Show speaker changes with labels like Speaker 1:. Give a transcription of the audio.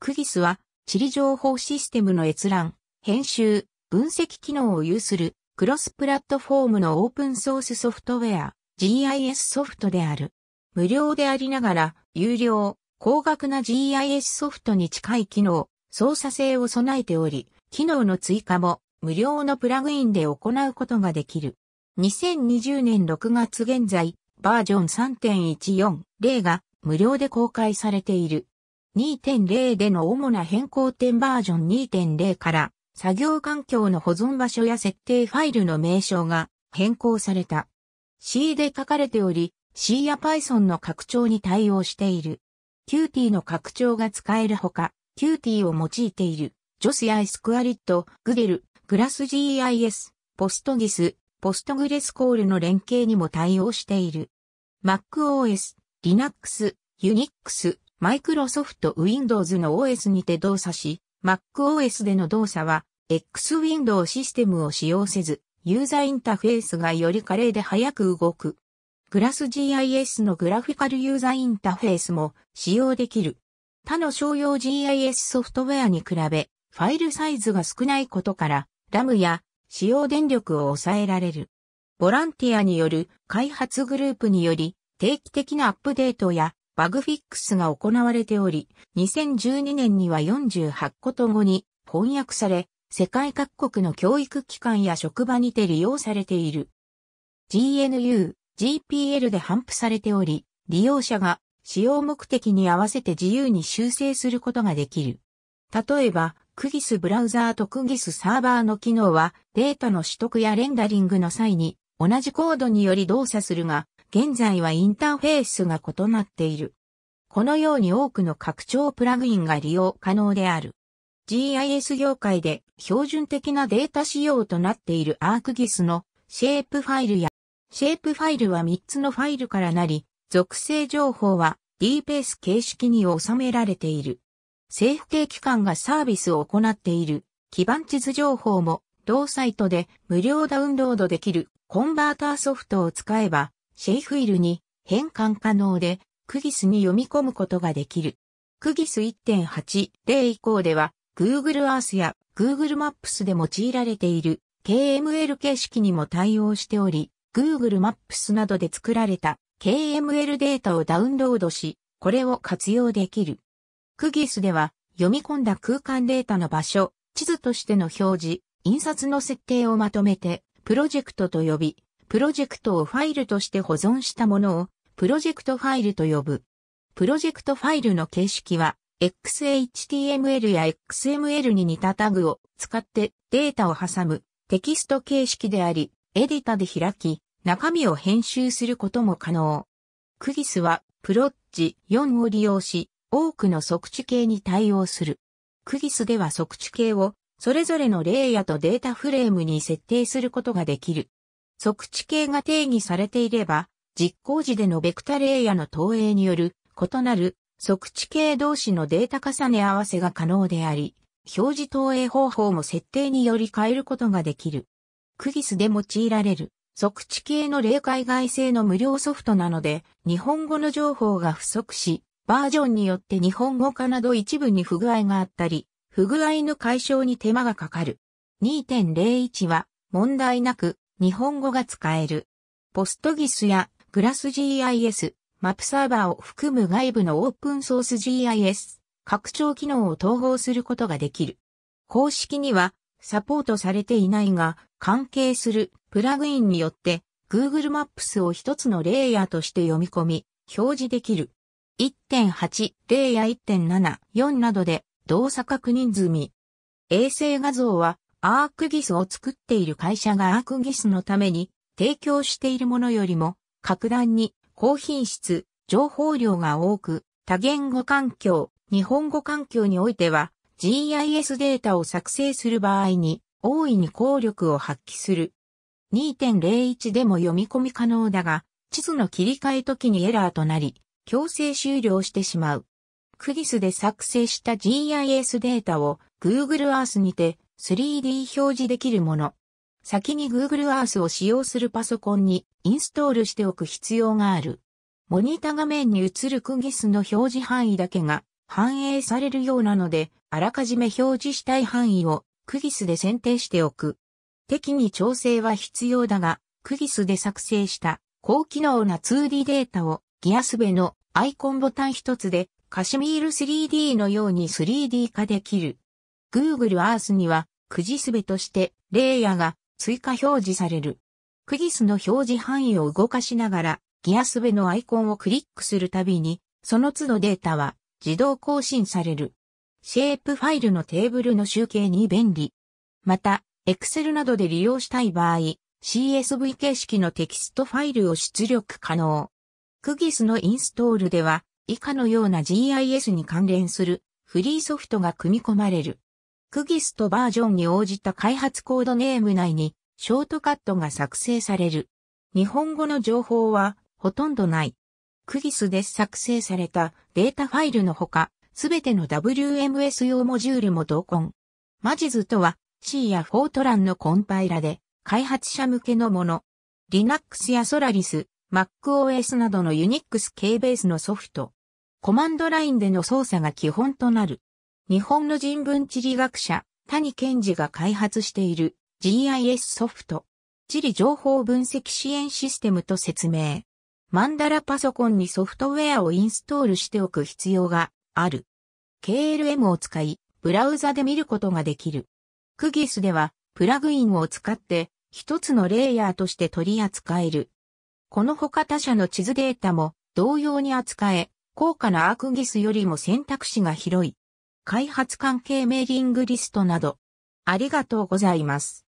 Speaker 1: クギスは、地理情報システムの閲覧、編集、分析機能を有する、クロスプラットフォームのオープンソースソフトウェア、GIS ソフトである。無料でありながら、有料、高額な GIS ソフトに近い機能、操作性を備えており、機能の追加も無料のプラグインで行うことができる。2020年6月現在、バージョン3.14例が無料で公開されている。2.0での主な変更点バージョン2.0から作業環境の保存場所や設定ファイルの名称が変更された。C で書かれており、C や Python の拡張に対応している。Qt の拡張が使えるほか、Qt を用いている。JOS や SQLit、g o g l g l a s s g i s PostGIS、PostgreSQL の連携にも対応している。MacOS、Linux、Unix、マイクロソフト Windows の OS にて動作し、MacOS での動作は X-Window システムを使用せず、ユーザーインタフェースがより華麗で早く動く。グラス GIS のグラフィカルユーザーインタフェースも使用できる。他の商用 GIS ソフトウェアに比べ、ファイルサイズが少ないことから、ラムや使用電力を抑えられる。ボランティアによる開発グループにより、定期的なアップデートやバグフィックスが行われており、2012年には48個と後に翻訳され、世界各国の教育機関や職場にて利用されている。GNU、GPL で頒布されており、利用者が使用目的に合わせて自由に修正することができる。例えば、クギスブラウザーとクギスサーバーの機能はデータの取得やレンダリングの際に同じコードにより動作するが、現在はインターフェースが異なっている。このように多くの拡張プラグインが利用可能である。GIS 業界で標準的なデータ仕様となっている ArcGIS のシェイプファイルや、シェイプファイルは3つのファイルからなり、属性情報は d p a s e 形式に収められている。政府系機関がサービスを行っている基盤地図情報も同サイトで無料ダウンロードできるコンバーターソフトを使えばシェイフィルに変換可能で、クギスに読み込むことができる。クギス1.80以降では、Google Earth や Google Maps で用いられている KML 形式にも対応しており、Google Maps などで作られた KML データをダウンロードし、これを活用できる。クギスでは、読み込んだ空間データの場所、地図としての表示、印刷の設定をまとめて、プロジェクトと呼び、プロジェクトをファイルとして保存したものを、プロジェクトファイルと呼ぶ。プロジェクトファイルの形式は、XHTML や XML に似たタグを使ってデータを挟むテキスト形式であり、エディタで開き、中身を編集することも可能。クギスは、プロッジ4を利用し、多くの測地形に対応する。クギスでは測地形を、それぞれのレイヤとデータフレームに設定することができる。測地形が定義されていれば、実行時でのベクタレイヤの投影による異なる測地形同士のデータ重ね合わせが可能であり、表示投影方法も設定により変えることができる。クギスで用いられる測地形の例海外製の無料ソフトなので、日本語の情報が不足し、バージョンによって日本語化など一部に不具合があったり、不具合の解消に手間がかかる。2.01は問題なく日本語が使える。ポストギスやグラス GIS、マップサーバーを含む外部のオープンソース GIS、拡張機能を統合することができる。公式にはサポートされていないが、関係するプラグインによって Google Maps を一つのレイヤーとして読み込み、表示できる。1.8、レイヤー1.7、4などで動作確認済み。衛星画像はアークギスを作っている会社がアークギスのために提供しているものよりも格段に高品質、情報量が多く、多言語環境、日本語環境においては GIS データを作成する場合に大いに効力を発揮する。2.01でも読み込み可能だが、地図の切り替え時にエラーとなり、強制終了してしまう。クギスで作成した GIS データを Google Earth にて 3D 表示できるもの。先に Google Earth を使用するパソコンにインストールしておく必要がある。モニタ画面に映るクギスの表示範囲だけが反映されるようなので、あらかじめ表示したい範囲をクギスで選定しておく。適宜調整は必要だが、クギスで作成した高機能な 2D データをギアスベのアイコンボタン一つでカシミール 3D のように 3D 化できる。Google Earth には、くじすべとしてレイヤが追加表示される。クギスの表示範囲を動かしながら、ギアすべのアイコンをクリックするたびに、その都度データは自動更新される。シェイプファイルのテーブルの集計に便利。また、Excel などで利用したい場合、CSV 形式のテキストファイルを出力可能。クギスのインストールでは、以下のような GIS に関連するフリーソフトが組み込まれる。クギストバージョンに応じた開発コードネーム内にショートカットが作成される。日本語の情報はほとんどない。クギスで作成されたデータファイルのほか、すべての WMS 用モジュールも同梱。マジズとは C やフォートランのコンパイラで開発者向けのもの。Linux や Solaris、MacOS などの Unix 系ベースのソフト。コマンドラインでの操作が基本となる。日本の人文地理学者、谷健二が開発している GIS ソフト、地理情報分析支援システムと説明。マンダラパソコンにソフトウェアをインストールしておく必要がある。KLM を使い、ブラウザで見ることができる。クギスでは、プラグインを使って、一つのレイヤーとして取り扱える。この他他社の地図データも同様に扱え、高価なアークギスよりも選択肢が広い。開発関係メーリングリストなど。ありがとうございます。